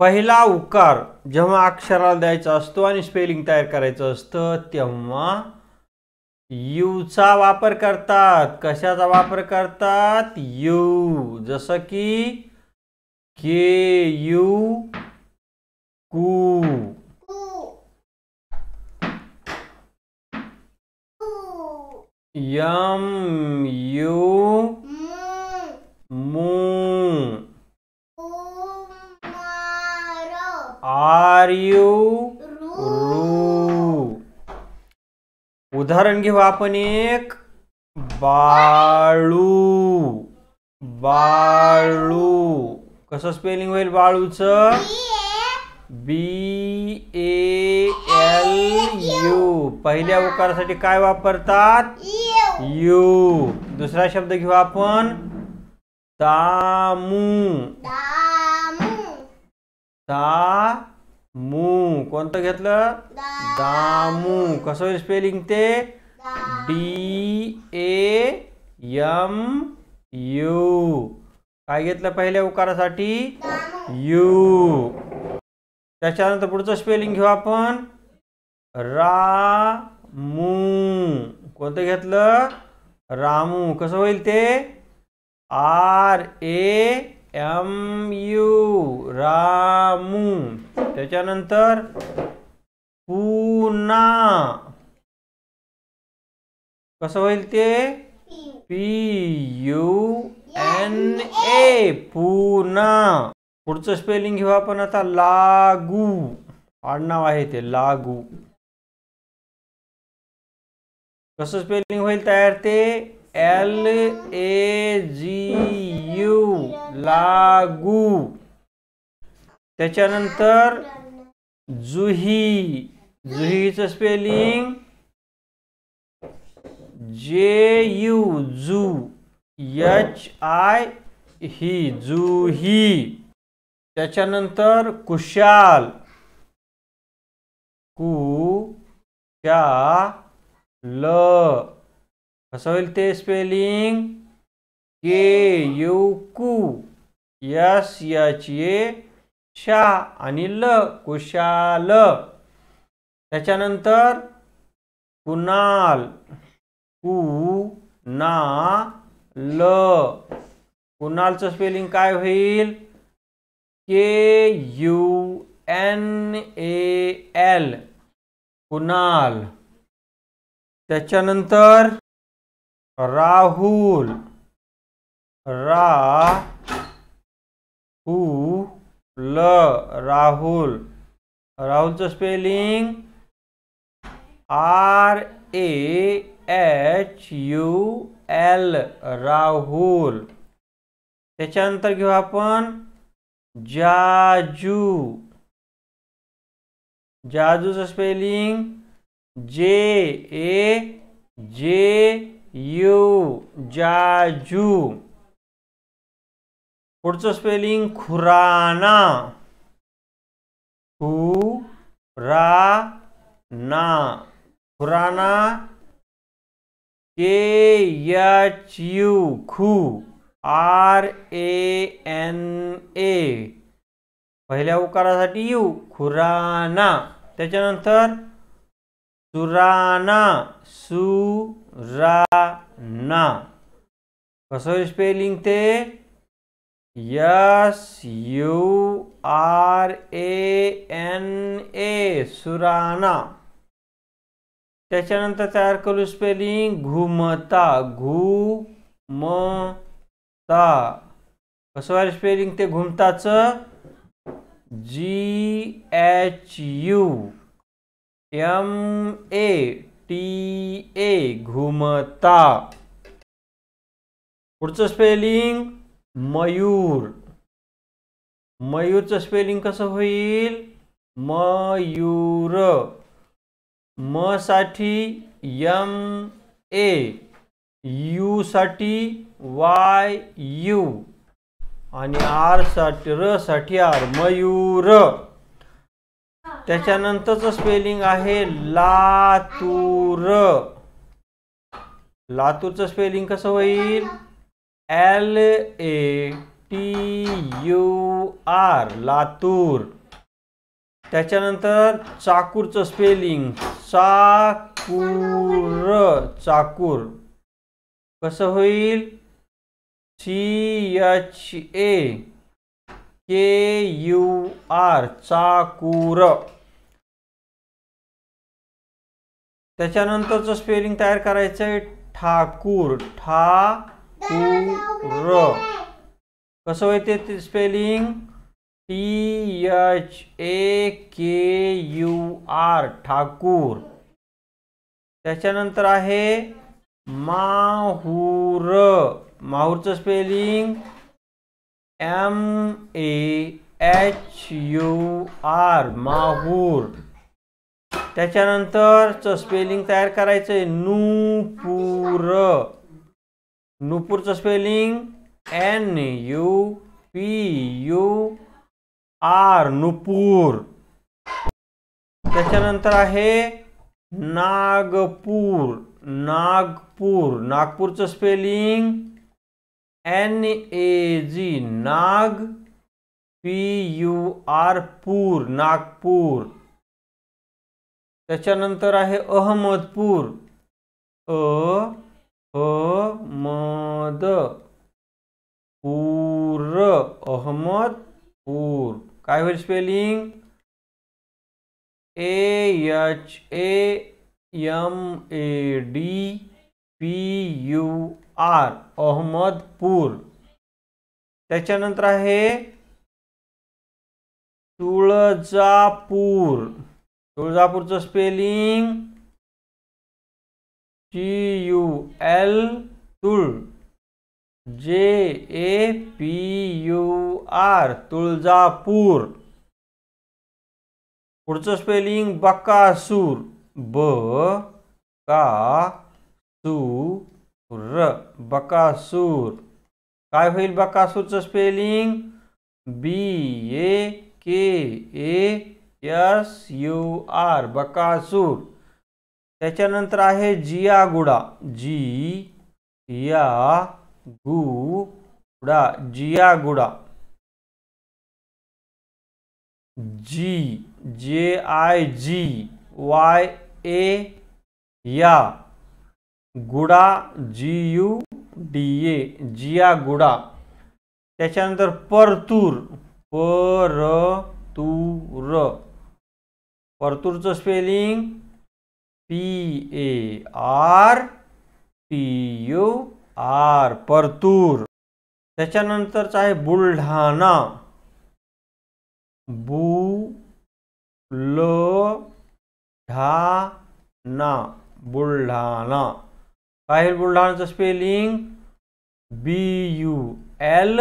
पहिला उकार जेव्हा अक्षराला द्यायचा असतो आणि स्पेलिंग तयार करायचं असतं तेव्हा यूचा वापर करतात कशाचा वापर करतात यू जसं की के यू कू यम यू आर यू रू उदाहरण घेऊ आपण एक बाळू बाळू कसं स्पेलिंग होईल बाळूच बी ए एल यू पहिल्या उकारासाठी काय वापरतात यू दुसरा शब्द घेऊ आपण तामू ता मू कोणतं घेतलं दामू कसं होईल स्पेलिंग ते डी ए यम यू काय घेतलं पहिल्या उकारासाठी यू त्याच्यानंतर पुढचं स्पेलिंग घेऊ आपण रा मू कोणतं घेतलं रामू कसं होईल ते R A M U Ramu त्याच्यानंतर पुना कसं होईल ते P U N A Puna पुढचं स्पेलिंग घेऊ आपण आता लागू आडनाव आहे ते लागू कसं स्पेलिंग होईल तयार ते एल ए जी यू लागू त्याच्यानंतर जुही जुहीचं स्पेलिंग जे यू जू एच आय ही जुही त्याच्यानंतर कुशाल कु शा ल कसं होईल ते स्पेलिंग के यू कू यस याची ए शा आणि ल कुशाल त्याच्यानंतर कुणाल कु ना ल कुणालचं स्पेलिंग काय होईल K U N A L Kunal त्याच्यानंतर राहुल रा उ ल राहुल राहुलचं spelling R A H U L Rahul त्याच्यानंतर घेऊ आपण जाजू जाजूचं स्पेलिंग जे ए जे यू जाजू पुढचं स्पेलिंग खुराना रा ना खुराना के यच यू खू आर ए एन ए पहिल्या उकारासाठी यू खुराना त्याच्यानंतर सुराना सुराना कसं स्पेलिंग ते S U R A N A Surana त्याच्यानंतर तयार करू स्पेलिंग घुमता घू म ता कसं स्पेलिंग ते घुमताचं G H U M A T A घुमता पुढचं स्पेलिंग मयूर मयूरचं स्पेलिंग कसं होईल मयूर म साठी यम ए यू साठी वाय यू आणि आर साठी र साठी आर मयूर त्याच्यानंतरचं स्पेलिंग आहे लातूर लातूरचं स्पेलिंग कसं होईल L A T U R Latur त्याच्यानंतर चाकूरचं स्पेलिंग चाकूर चाकूर कसं होईल C H A K U R Chakur त्याच्यानंतरचं स्पेलिंग तयार करायचं आहे ठाकूर ठा र कसं होते ते spelling T H A K U R Thakur त्याच्यानंतर आहे माहूर माहूरचं spelling M A H U R Mahur त्याच्यानंतरचं स्पेलिंग तयार करायचं आहे नूपुर नूपूरचं spelling N U P U R Nupur त्याच्यानंतर आहे नागपूर नागपूर नागपूरचं स्पेलिंग एन ए जी नाग पी यू आर पूर नागपूर त्याच्यानंतर आहे अहमदपूर अ अहमद पूर अहमदपूर काय होईल spelling H M A D P U R Ahmadpur त्याच्यानंतर आहे तुळजापूर तुळजापूरचं स्पेलिंग टी यू एल तुळ J A P U R Tuljapur पुढचं स्पेलिंग बकासूर ब का सू र बकासूर काय होईल बकासूरचं spelling B A K A S U R Bakasur तेन है जिया गुडा जी या गू गुडा जिया गुडा जी जे आई जी वाय ए या गुडा जी यू डी ए जिया गुडा तेन परतूर पर र परतूरच spelling P A R P U R Partur त्याच्यानंतरचं आहे बुलढाणा बू ल ढा ना बुलढाणा काय बुलढाणाचं spelling B U L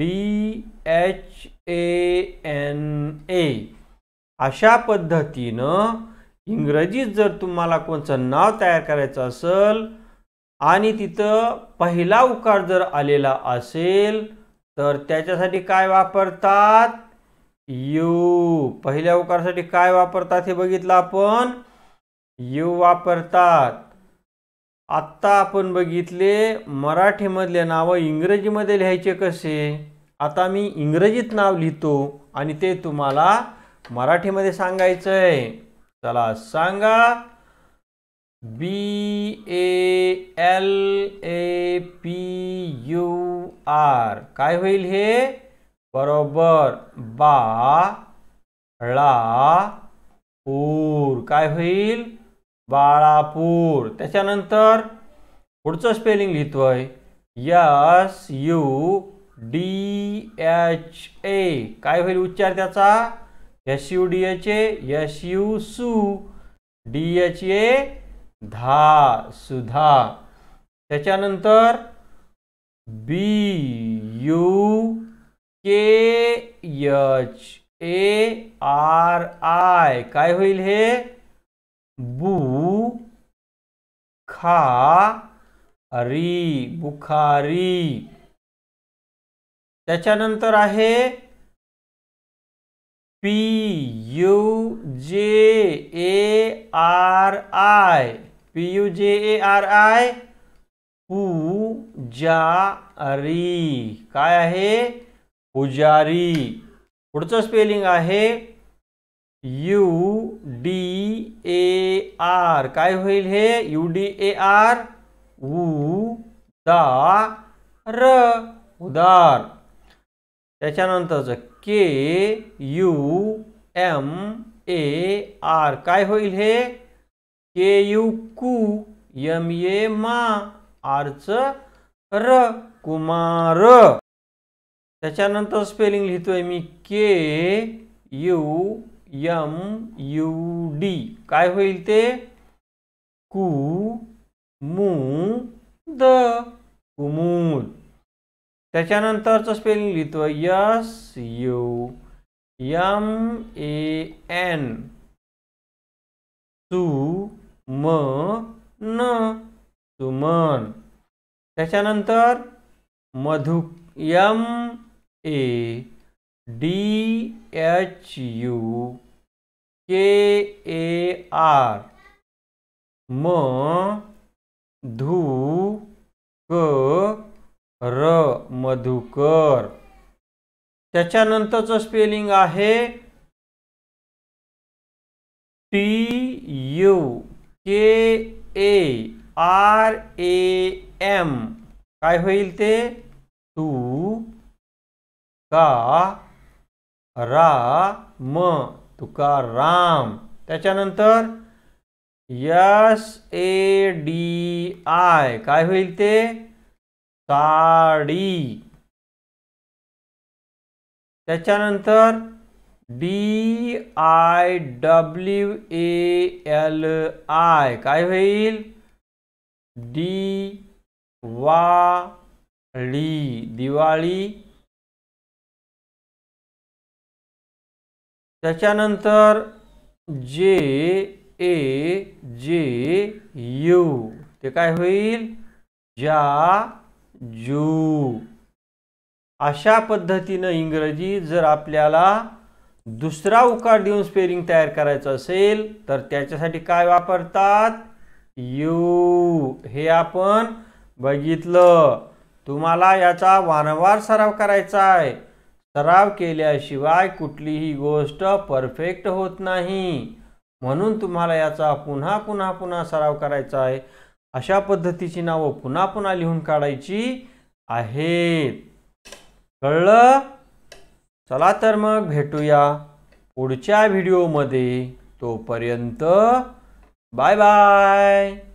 D H A N A अशा पद्धतीनं इंग्रजीत जर तुम्हाला कोणचं नाव तयार करायचं असेल आणि तिथं पहिला उकार जर आलेला असेल तर त्याच्यासाठी काय वापरतात यू पहिल्या उकारासाठी काय वापरतात हे बघितलं आपण यू वापरतात आत्ता आपण बघितले मराठीमधले नावं इंग्रजीमध्ये लिहायचे कसे आता मी इंग्रजीत नाव लिहितो आणि ते तुम्हाला मराठीमध्ये सांगायचंय चला सांगा B A L A P U R काय होईल हे बरोबर बा पूर काय होईल बाळापूर त्याच्यानंतर पुढचं स्पेलिंग लिहितोय S U D H A काय होईल उच्चार त्याचा S U D H S U सू डी एच ए धा सुधा त्याच्यानंतर B U K H A R I काय होईल हे बू खा री बुखारी त्याच्यानंतर आहे P U J A R I P U J A R I पुजारी काय आहे पुजारी पुढचं स्पेलिंग आहे यू डी ए आर काय होईल हे यू डी ए आर उ दा र उदार त्याच्यानंतरचं K U M A R काय होईल हे के यू कू यम ए मा आरच र कुमार त्याच्यानंतर स्पेलिंग लिहितोय मी K U M U D काय होईल ते कु मू द कुमूद जो स्पेलिंग लिहितो S U M A N सु म न सुमन त्याच्यानंतर Madhu M A D H U K A R म धू क र मधुकर त्याच्यानंतरचं स्पेलिंग आहे T U K A R A M काय होईल ते तू का रा म तुकाराम त्याच्यानंतर यस ए डी आय काय होईल ते साडी त्याच्यानंतर D I W A L I काय होईल डी वा जे ए जे यू ते का होईल जा जू अशा पद्धतीनं इंग्रजी जर आपल्याला दुसरा उकार देऊन स्पेरिंग तयार करायचं असेल तर त्याच्यासाठी काय वापरतात यू हे आपण बघितलं तुम्हाला याचा वारंवार सराव करायचा आहे सराव केल्याशिवाय कुठलीही गोष्ट परफेक्ट होत नाही म्हणून तुम्हाला याचा पुन्हा पुन्हा पुन्हा सराव करायचा आहे अशा पद्धतीची नावं पुन्हा पुन्हा लिहून काढायची आहेत कळलं चला तर मग भेटूया पुढच्या व्हिडिओमध्ये तोपर्यंत बाय बाय